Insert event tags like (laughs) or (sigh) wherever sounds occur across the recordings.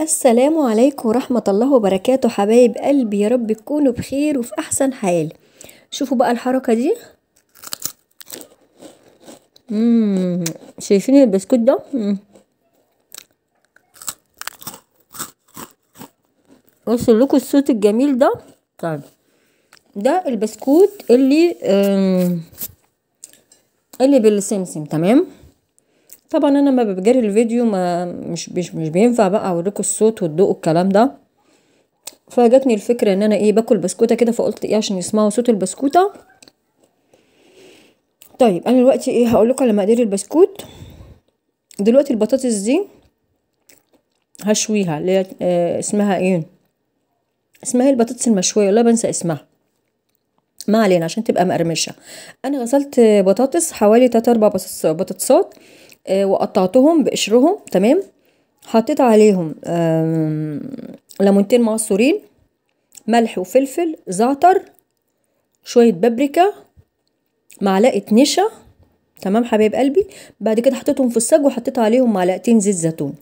السلام عليكم ورحمة الله وبركاته حبايب قلبي يا رب تكونوا بخير وفي أحسن حال شوفوا بقى الحركة دي مم. شايفين البسكوت ده وصل لكم الصوت الجميل ده طيب ده البسكوت اللي اللي بالسمسم تمام طبعا انا ما بجري الفيديو ما مش مش, مش بينفع بقى اوريكم الصوت والضوء والكلام ده فجتني الفكره ان انا ايه باكل بسكوته كده فقلت ايه عشان يسمعوا صوت البسكوته طيب انا دلوقتي ايه هقول لكم على مقادير البسكوت دلوقتي البطاطس دي هشويها اللي آه اسمها ايه اسمها ايه البطاطس المشويه والله بنسى اسمها ما علينا عشان تبقى مقرمشه انا غسلت بطاطس حوالي 3 4 بطاطسات آه، وقطعتهم بقشرهم تمام حطيت عليهم ليمونتين معصورين ملح وفلفل زعتر شوية بابريكا معلقة نشا تمام حبايب قلبي بعد كده حطيتهم في الصاج وحطيت عليهم معلقتين زيت زيتون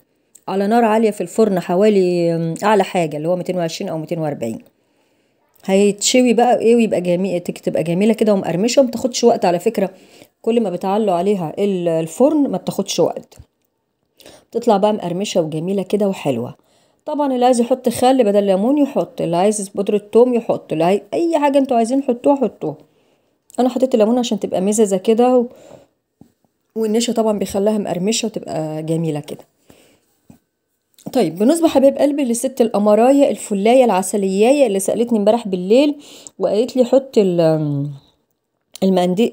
على نار عالية في الفرن حوالي أعلى حاجة اللي هو 220 أو 240 هيتشوي بقى ايه ويبقى جميل تبقى جميله كده ومقرمشه وما بتاخدش وقت على فكره كل ما بتعلوا عليها الفرن ما بتاخدش وقت بتطلع بقى مقرمشه وجميله كده وحلوه طبعا اللي عايز يحط خل بدل ليمون يحط اللي عايز بودره ثوم يحط اللي عايز اي حاجه انتوا عايزين حطوها حطوها انا حطيت الليمون عشان تبقى مزازه كده و... والنشا طبعا بيخليها مقرمشه وتبقى جميله كده طيب بالنسبة حبيب قلبي لست القمراية الفلاية العسلياية اللي سألتني امبارح بالليل وقالت لي حط المنديل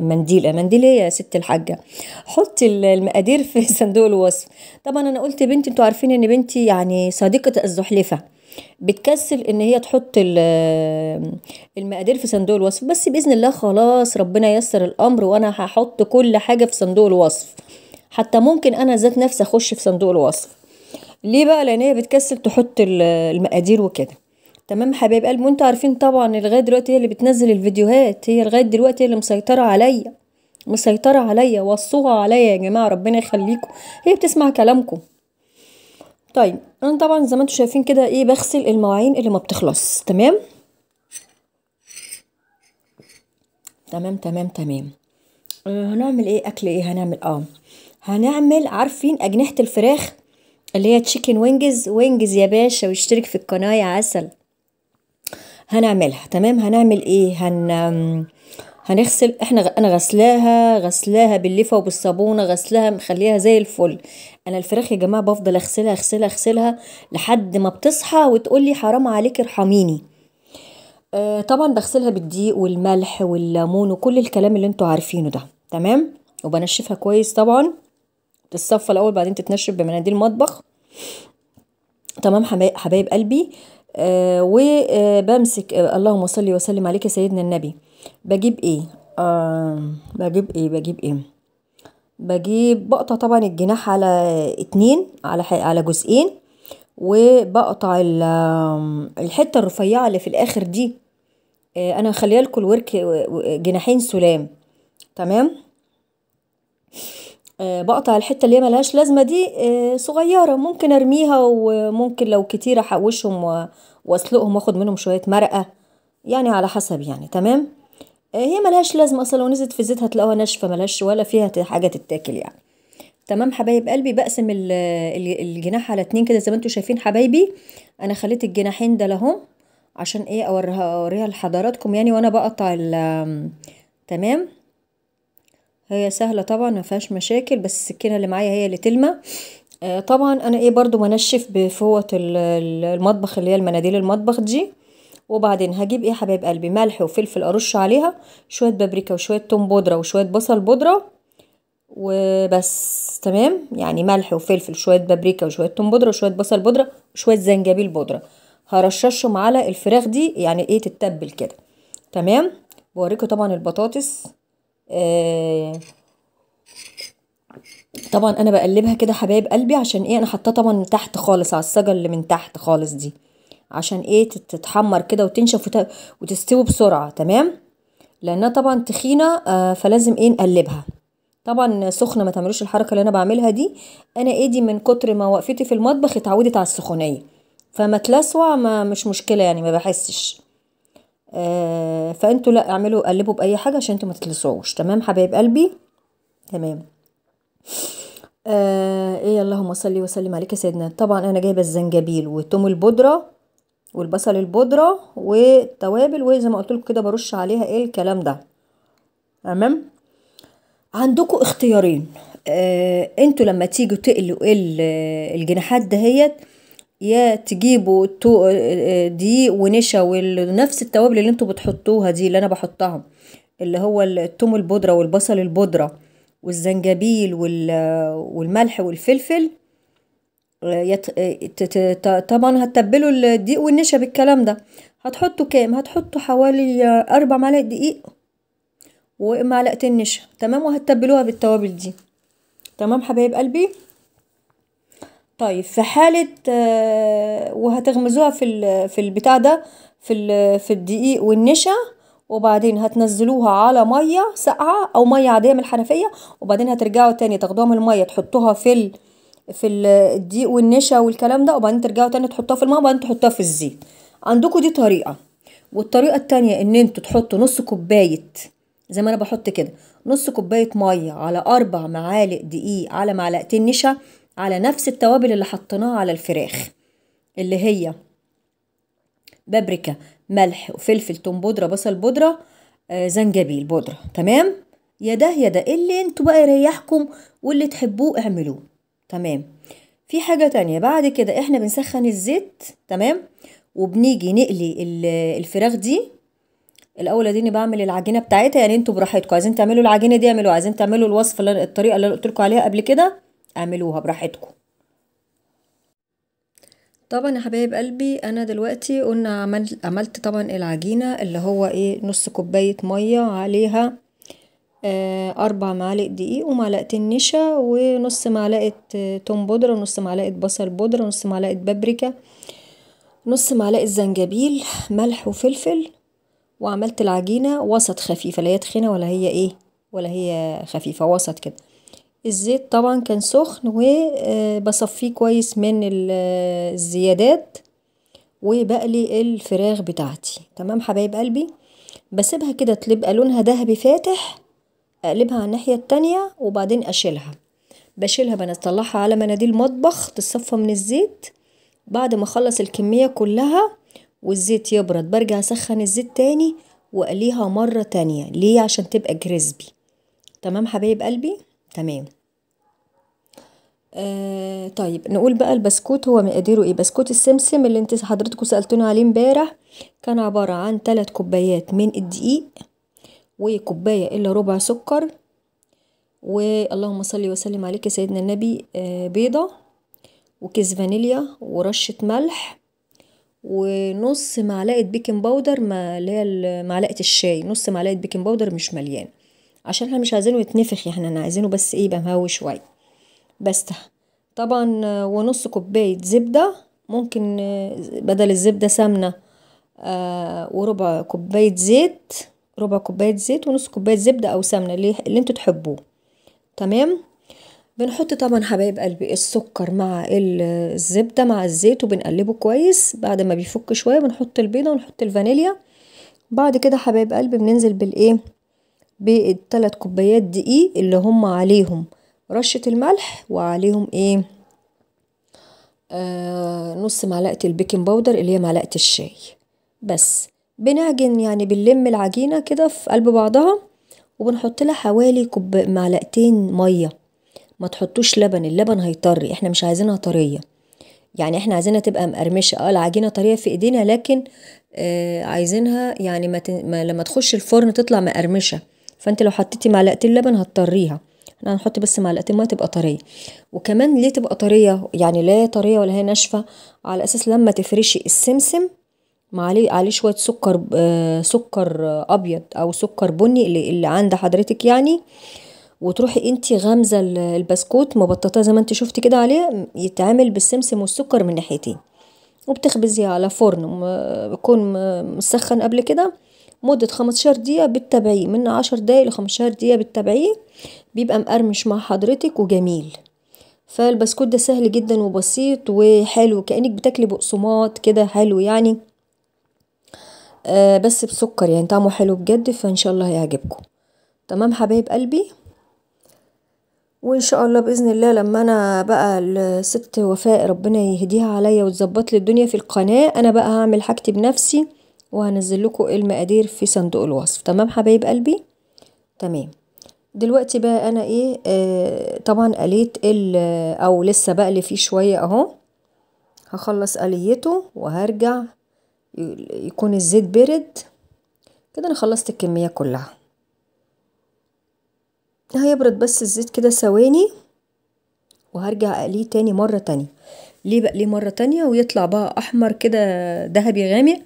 المنديل المنديل يا ست الحاجه حط المقادير في (laughs) صندوق الوصف طبعا انا قلت بنتي انتوا عارفين ان بنتي يعني صديقه الزحلفه بتكسل ان هي تحط المقادير في صندوق الوصف بس باذن الله خلاص ربنا ييسر الامر وانا هحط كل حاجه في صندوق الوصف حتى ممكن انا ذات نفسي اخش في صندوق الوصف ليه بقى لان هي بتكسل تحط المقادير وكده تمام حبايب قلب وانتوا عارفين طبعا لغايه دلوقتي هي اللي بتنزل الفيديوهات هي لغايه دلوقتي هي اللي مسيطره عليا مسيطره عليا وصوها عليا يا جماعه ربنا يخليكم هي بتسمع كلامكم طيب انا طبعا زي ما انتوا شايفين كده ايه بغسل المواعين اللي ما بتخلص تمام تمام تمام تمام آه، هنعمل ايه اكل ايه هنعمل اه هنعمل عارفين اجنحه الفراخ اللي هي تشيكن وينجز وينجز يا باشا واشترك في القناة يا عسل هنعملها تمام هنعمل ايه هن هنغسل احنا انا غسلاها غسلاها بالليفه وبالصابونه غسلاها مخليها زي الفل انا الفراخ يا جماعه بفضل اغسلها اغسلها اغسلها لحد ما بتصحى وتقول لي حرام عليك ارحميني آه طبعا بغسلها بالضيق والملح والليمون وكل الكلام اللي انتوا عارفينه ده تمام وبنشفها كويس طبعا تتصفى الاول بعدين تتنشف بمناديل مطبخ تمام حبايب قلبي آه وبمسك آه،, آه اللهم صل وسلم عليك يا سيدنا النبي بجيب ايه آه بجيب ايه بجيب ايه بجيب بقطع طبعا الجناح على اتنين على على جزئين وبقطع الحته الرفيعه اللي في الاخر دي آه انا هخليها لكم الورك آه، جناحين سلام تمام آه، بقطع الحته اللي هي ملهاش لازمه دي آه، صغيره ممكن ارميها وممكن لو كتير احوشهم واسلقهم واخد منهم شويه مرقه يعني على حسب يعني تمام آه، هي ملهاش لازمه اصلا لو نزلت في الزيت هتلاقوها ناشفه ملهاش ولا فيها حاجه تتاكل يعني تمام حبايب قلبي بقسم الجناح على اتنين كده زي ما انتوا شايفين حبايبي انا خليت الجناحين ده لهم عشان ايه اوريها اوريها لحضراتكم يعني وانا بقطع تمام هي سهله طبعا ما فيهاش مشاكل بس السكينه اللي معايا هي اللي تلمع آه، طبعا انا ايه برضو منشف بفوط المطبخ اللي هي المناديل المطبخ دي وبعدين هجيب ايه حبايب قلبي ملح وفلفل ارش عليها شويه بابريكا وشويه توم بودره وشويه بصل بودره وبس تمام يعني ملح وفلفل شويه بابريكا وشويه توم بودره وشويه بصل بودره وشويه زنجبيل بودره هرششهم على الفراخ دي يعني ايه تتبل كده تمام بوريكم طبعا البطاطس آه، طبعا انا بقلبها كده حبايب قلبي عشان ايه انا حطاه طبعا تحت خالص على السجل اللي من تحت خالص دي عشان ايه تتحمر كده وتنشف وتستوي بسرعه تمام لانها طبعا تخينه آه فلازم ايه نقلبها طبعا سخنه ما تعملوش الحركه اللي انا بعملها دي انا ايدي من كتر ما وقفتي في المطبخ اتعودت على السخونيه فما تلسوع ما مش مشكله يعني ما بحسش آه، فانتوا لا اعملوا قلبوا باي حاجه عشان انتوا ما تتلسعوش تمام حبايب قلبي تمام آه ايه اللهم صل وسلم عليك يا سيدنا طبعا انا جايبه الزنجبيل والثوم البودره والبصل البودره والتوابل وزي ما قلت لكم كده برش عليها ايه الكلام ده تمام عندكم اختيارين آه انتوا لما تيجوا تقلوا الجناحات دهيت يا تجيبوا تو دي ونشا ونفس التوابل اللي انتوا بتحطوها دي اللي انا بحطها اللي هو التوم البودره والبصل البودره والزنجبيل والملح والفلفل طبعا هتتبلوا الدقيق والنشا بالكلام ده هتحطوا كام هتحطوا حوالي اربع معالق دقيق ومعلقتين نشا تمام وهتتبلوها بالتوابل دي تمام حبايب قلبي طيب في حالة آه، وهتغمزوها في في البتاع ده في في الدقيق والنشا وبعدين هتنزلوها على ميه ساقعه او ميه عاديه من الحنفيه وبعدين هترجعوا تاني تاخدوها من الميه تحطوها في ال... في الدقيق والنشا والكلام ده وبعدين ترجعوا تاني تحطوها في الميه وبعدين تحطوها في الزيت عندكم دي طريقه والطريقه التانية ان انتوا تحطوا نص كوبايه زي ما انا بحط كده نص كوبايه ميه على اربع معالق دقيق على معلقتين نشا على نفس التوابل اللي حطيناها على الفراخ اللي هي بابريكا ملح وفلفل توم بودرة بصل بودرة آه، زنجبيل بودرة تمام يا ده يا ده اللي انتوا بقى يريحكم واللي تحبوه اعملوه تمام في حاجة تانية بعد كده احنا بنسخن الزيت تمام وبنيجي نقلي الفراخ دي الاول اديني بعمل العجينه بتاعتها يعني انتوا براحتكم عايزين تعملوا العجينه دي اعملوها عايزين تعملوا الوصفه اللي الطريقه اللي قلت لكم عليها قبل كده اعملوها براحتكم طبعا يا حبايب قلبي انا دلوقتي قلنا عملت عملت طبعا العجينه اللي هو ايه نص كوبايه ميه عليها آه اربع معالق دقيق ومعلقتين نشا ونص معلقه آه، توم بودره ونص معلقه بصل بودره ونص معلقه بابريكا نص معلقه زنجبيل ملح وفلفل وعملت العجينه وسط خفيفه لا هي تخينه ولا هي ايه ولا هي خفيفه وسط كده الزيت طبعا كان سخن وبصفيه كويس من الزيادات وبقلي الفراخ بتاعتي تمام حبايب قلبي بسيبها كده تبقى لونها دهبي فاتح اقلبها على الناحية التانية وبعدين اشيلها بشيلها بطلعها على مناديل مطبخ تتصفى من الزيت بعد ما اخلص الكمية كلها والزيت يبرد برجع اسخن الزيت تاني واقليها مرة تانية ليه عشان تبقى كريسبي تمام حبايب قلبي تمام آه طيب نقول بقى البسكوت هو مقاديره ايه بسكوت السمسم اللي انت حضرتكوا سالتوني عليه امبارح كان عباره عن ثلاث كوبايات من الدقيق وكوبايه الا ربع سكر واللهم صل وسلم عليك يا سيدنا النبي آه بيضه وكيس فانيليا ورشه ملح ونص معلقه بيكنج باودر ما اللي هي معلقه الشاي نص معلقه بيكنج باودر مش مليان عشان احنا مش عايزينه يتنفخ احنا عايزينه بس ايه يبقى مهوي شويه بسته طبعا آه، ونص كوباية زبدة ممكن آه، بدل الزبدة سمنة آه، وربع كوباية زيت ربع كوباية زيت ونص كوباية زبدة أو سمنة اللي انتوا تحبوه تمام بنحط طبعا حبايب قلبي السكر مع الزبدة مع الزيت وبنقلبه كويس بعد ما بيفك شوية بنحط البيضة ونحط الفانيليا بعد كده حبايب قلبي بننزل بالايه بالتلات كوبايات دقيق اللي هم عليهم رشة الملح وعليهم ايه آه نص معلقة البيكنج باودر اللي هي معلقة الشاي بس بنعجن يعني بنلم العجينة كده في قلب بعضها وبنحط لها حوالي كوب معلقتين مية ما تحطوش لبن اللبن هيطري احنا مش عايزينها طرية يعني احنا عايزينها تبقى مقرمشة اه العجينة طرية في ايدينا لكن آه عايزينها يعني ما, تن... ما لما تخش الفرن تطلع مقرمشة فانت لو حطيتي معلقتين لبن هتطريها انا هنحط بس معلقتين ميه تبقى طريه وكمان ليه تبقى طريه يعني لا طريه ولا هي ناشفه على اساس لما تفرشي السمسم معليه عليه شويه سكر آه سكر ابيض او سكر بني اللي, اللي عند حضرتك يعني وتروحي انت غامزه البسكوت مبططاه زي ما انت شفتي كده عليه يتعمل بالسمسم والسكر من ناحيتين وبتخبزيها على فرن يكون مسخن قبل كده مدة 15 دقيقة بالتبعية من 10 دقايق ل 15 دقيقة بالتبعية بيبقى مقرمش مع حضرتك وجميل فالبسكوت ده سهل جدا وبسيط وحلو كأنك بتاكلي بقسماط كده حلو يعني آه بس بسكر يعني طعمه حلو بجد فان شاء الله هيعجبكم تمام حبايب قلبي وان شاء الله باذن الله لما انا بقى الست وفاء ربنا يهديها عليا وتظبط لي الدنيا في القناه انا بقى هعمل حاجتي بنفسي وهنزل لكم المقادير في صندوق الوصف تمام حبايب قلبي تمام دلوقتي بقى انا ايه آه طبعا قليت ال او لسه بقلي فيه شويه اهو هخلص قليته وهرجع يكون الزيت برد كده انا خلصت الكميه كلها هيبرد بس الزيت كده ثواني وهرجع اقليه تاني مره تانية ليه بقليه مره تانية ويطلع بقى احمر كده ذهبي غامق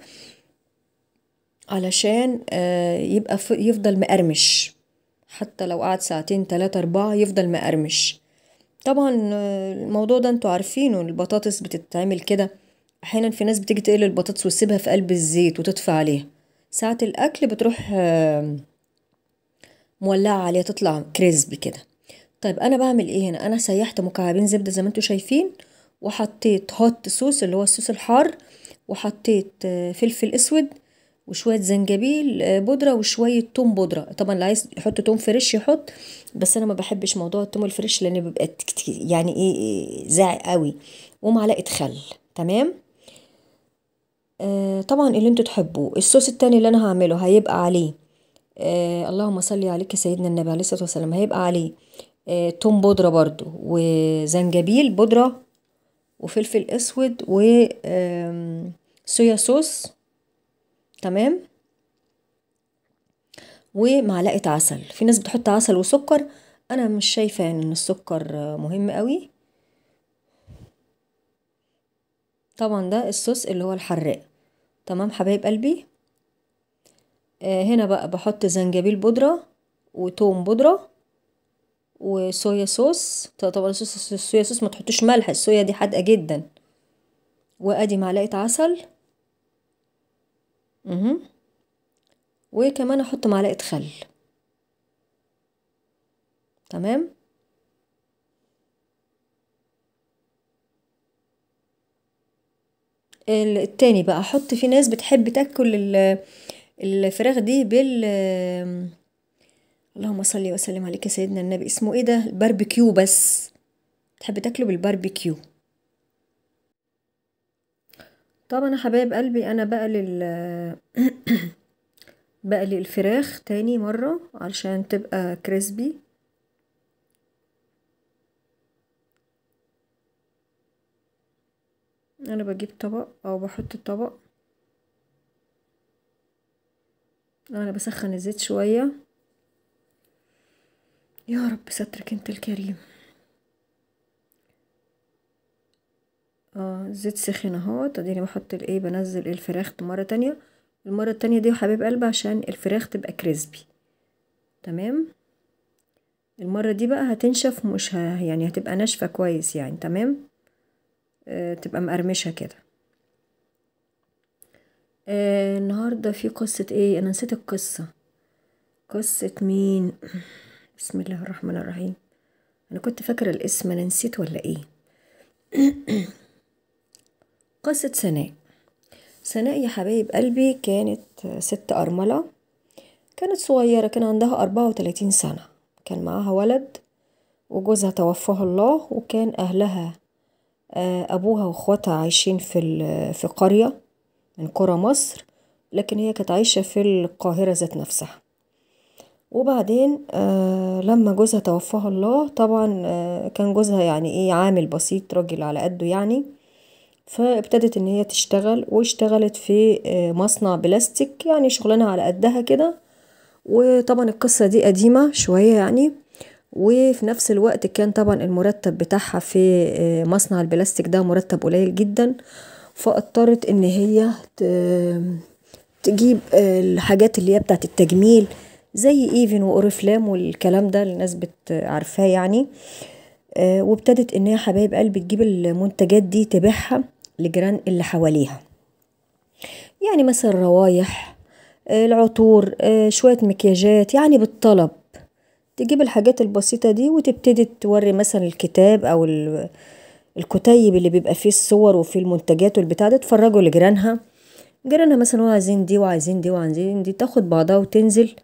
علشان آه، يبقى يفضل مقرمش حتى لو قعد ساعتين تلاتة أربعة يفضل مقرمش طبعا آه، الموضوع ده انتوا عارفينه البطاطس بتتعمل كده أحيانا في ناس بتيجي تقلي البطاطس وتسيبها في قلب الزيت وتطفي عليها ساعة الأكل بتروح آه، مولعة عليها تطلع كريسبي كده طيب أنا بعمل إيه هنا أنا سيحت مكعبين زبدة زي ما انتوا شايفين وحطيت هوت صوص اللي هو الصوص الحار وحطيت فلفل أسود وشويه زنجبيل آه، بودره وشويه توم بودره طبعا اللي عايز يحط توم فريش يحط بس انا ما بحبش موضوع التوم الفريش لان بيبقى يعني ايه, إيه، زاع قوي ومعلقه خل تمام آه طبعا اللي انتوا تحبوه الصوص التاني اللي انا هعمله هيبقى عليه آه اللهم صل عليك سيدنا النبي عليه الصلاه والسلام هيبقى عليه آه توم بودره برضو وزنجبيل بودره وفلفل اسود و صويا صوص تمام ومعلقة عسل في ناس بتحط عسل وسكر أنا مش شايفة إن السكر مهم قوي طبعا ده الصوص اللي هو الحراق تمام حبايب قلبي آه هنا بقى بحط زنجبيل بودرة وتوم بودرة وصويا صوص طبعا الصويا صوص ما تحطوش ملح الصويا دي حادقة جدا وادي معلقة عسل اهم. وكمان احط معلقة خل تمام التاني بقى احط في ناس بتحب تاكل الفراخ دي بال اللهم صل وسلم عليك يا سيدنا النبي اسمه ايه ده الباربيكيو بس تحب تاكله بالباربيكيو طبعا يا حبايب قلبي انا بقلي ال (clears throat) بقلي الفراخ تاني مرة علشان تبقى كريسبي انا بجيب طبق او بحط الطبق انا بسخن الزيت شوية يا رب سترك انت الكريم آه الزيت سخن اهو تديني بحط الايه بنزل الفراخ مرة تانية المرة التانية دي وحبيب قلبي عشان الفراخ تبقى كريسبي تمام المرة دي بقى هتنشف مش ه... يعني هتبقى ناشفة كويس يعني تمام آه تبقى مقرمشة كده آه النهاردة في قصة ايه انا نسيت القصة قصة مين (clears throat) بسم الله الرحمن الرحيم انا كنت فاكرة الاسم انا نسيت ولا ايه (clears throat) قصة سناء سناء يا حبايب قلبي كانت ست أرملة كانت صغيرة كان عندها أربعة وتلاتين سنة كان معاها ولد وجوزها توفاه الله وكان أهلها آه، أبوها وأخواتها عايشين في في قرية من قرى مصر لكن هي كانت عايشة في القاهرة ذات نفسها وبعدين آه، لما جوزها توفاه الله طبعا آه، كان جوزها يعني ايه عامل بسيط راجل على قده يعني فابتدت ان هي تشتغل واشتغلت في آه، مصنع بلاستيك يعني شغلانة على قدها كده وطبعا القصة دي قديمة شوية يعني وفي نفس الوقت كان طبعا المرتب بتاعها في آه، مصنع البلاستيك ده مرتب قليل جدا فاضطرت ان هي تجيب آه، الحاجات اللي هي بتاعت التجميل زي ايفن واوريفلام والكلام ده الناس عارفاه يعني وابتدت ان هي حبايب قلبي تجيب المنتجات دي تبيعها الجيران اللي حواليها يعني مثلا روايح آه، العطور آه، شوية مكياجات يعني بالطلب تجيب الحاجات البسيطة دي وتبتدي توري مثلا الكتاب أو الكتيب اللي بيبقى فيه الصور وفيه المنتجات والبتاع ده تفرجوا لجيرانها جيرانها مثلا عايزين دي وعايزين دي وعايزين دي تاخد بعضها وتنزل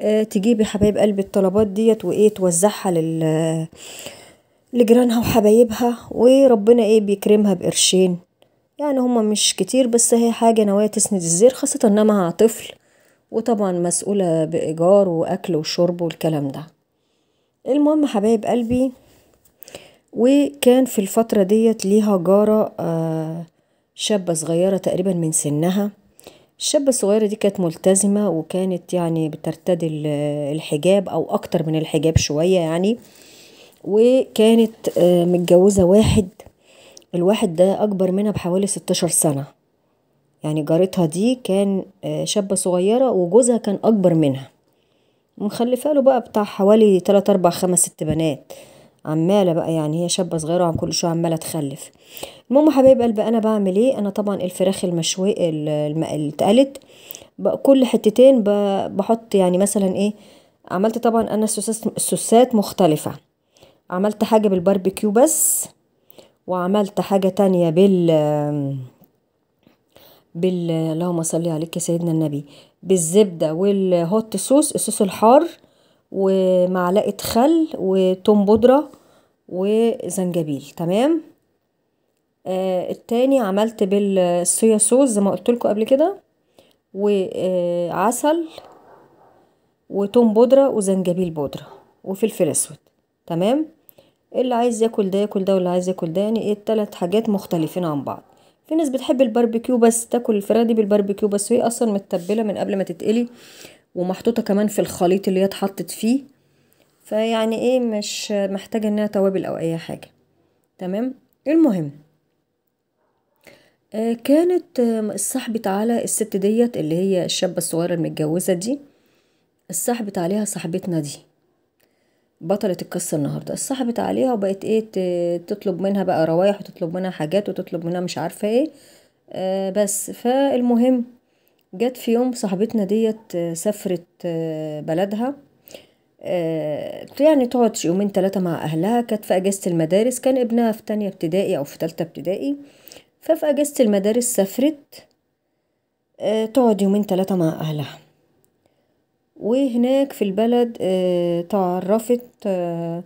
آه، تجيبي حبايب قلبي الطلبات ديت وايه توزعها لل لجيرانها وحبايبها وربنا ايه بيكرمها بقرشين يعني هما مش كتير بس هي حاجة نوايا تسند الزير خاصة انها مع طفل وطبعا مسؤولة بإيجار وأكل وشرب والكلام ده المهم حبايب قلبي وكان في الفترة ديت ليها جارة آه، شابة صغيرة تقريبا من سنها الشابة الصغيرة دي كانت ملتزمة وكانت يعني بترتدي الحجاب أو أكتر من الحجاب شوية يعني وكانت آه، متجوزة واحد الواحد ده أكبر منها بحوالي ستاشر سنة يعني جارتها دي كان آه، شابة صغيرة وجوزها كان أكبر منها مخلفة له بقى بتاع حوالي 3 أربع خمس ست بنات عمالة بقى يعني هي شابة صغيرة وعم كل شوية عمالة تخلف المهم حبايب قلبي أنا بعمل ايه أنا طبعا الفراخ المشوية اللي اتقلت كل حتتين بحط يعني مثلا ايه عملت طبعا أنا السوسات, السوسات مختلفة عملت حاجة بالباربيكيو بس وعملت حاجة تانية بال بال اللهم صل عليك يا سيدنا النبي بالزبدة والهوت صوص الصوص الحار ومعلقة خل وتوم بودرة وزنجبيل تمام آه التاني عملت بالصويا صوص زي ما قلت لكم قبل كده وعسل وتوم بودرة وزنجبيل بودرة وفلفل اسود تمام إيه اللي عايز ياكل ده ياكل ده واللي عايز ياكل ده يعني ايه التلات حاجات مختلفين عن بعض في ناس بتحب الباربيكيو بس تاكل الفراخ دي بالباربيكيو بس وهي اصلا متبله من قبل ما تتقلي ومحطوطه كمان في الخليط اللي هي اتحطت فيه فيعني ايه مش محتاجه انها توابل او اي حاجه تمام المهم آه، كانت آه، الصاحبة على الست ديت اللي هي الشابة الصغيرة المتجوزة دي الصاحبة عليها صاحبتنا دي بطلة القصة النهاردة اتصاحبت عليها وبقت ايه تطلب منها بقى روايح وتطلب منها حاجات وتطلب منها مش عارفة ايه آه، بس فالمهم جت في يوم صاحبتنا ديت آه، سافرت آه، بلدها يعني تقعد يومين ثلاثة مع أهلها كانت في أجازة المدارس كان ابنها في تانية ابتدائي أو في تالتة ابتدائي ففي أجازة المدارس سافرت تقعد يومين ثلاثة مع أهلها وهناك في البلد آه، تعرفت آه،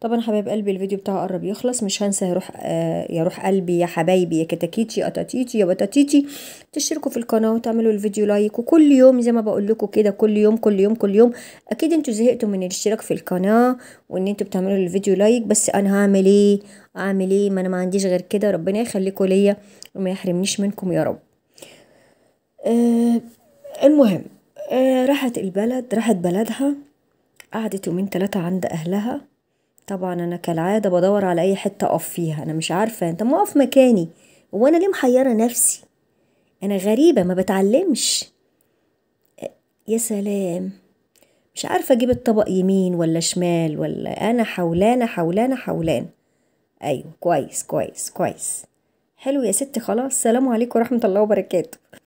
طبعا حبايب قلبي الفيديو بتاعه قرب يخلص مش هنسى يا روح آه، يا روح قلبي يا حبايبي يا كتاكيتي تاتيتي يا بتاتيتي تشتركوا في القناه وتعملوا الفيديو لايك وكل يوم زي ما بقول لكم كده كل يوم كل يوم كل يوم اكيد انتوا زهقتوا من الاشتراك في القناه وان انتوا بتعملوا الفيديو لايك بس انا هعمل ايه اعمل ايه ما انا ما عنديش غير كده ربنا يخليكم ليا وما يحرمنيش منكم يا رب أه المهم آه، راحت البلد راحت بلدها قعدت يومين تلاتة عند أهلها طبعا أنا كالعادة بدور على أي حتة أقف فيها أنا مش عارفة أنت ما أقف مكاني هو أنا ليه محيرة نفسي أنا غريبة ما بتعلمش آه، يا سلام مش عارفة أجيب الطبق يمين ولا شمال ولا أنا حولانة حولانة حولان أيوة كويس كويس كويس حلو يا ستي خلاص سلام عليكم ورحمة الله وبركاته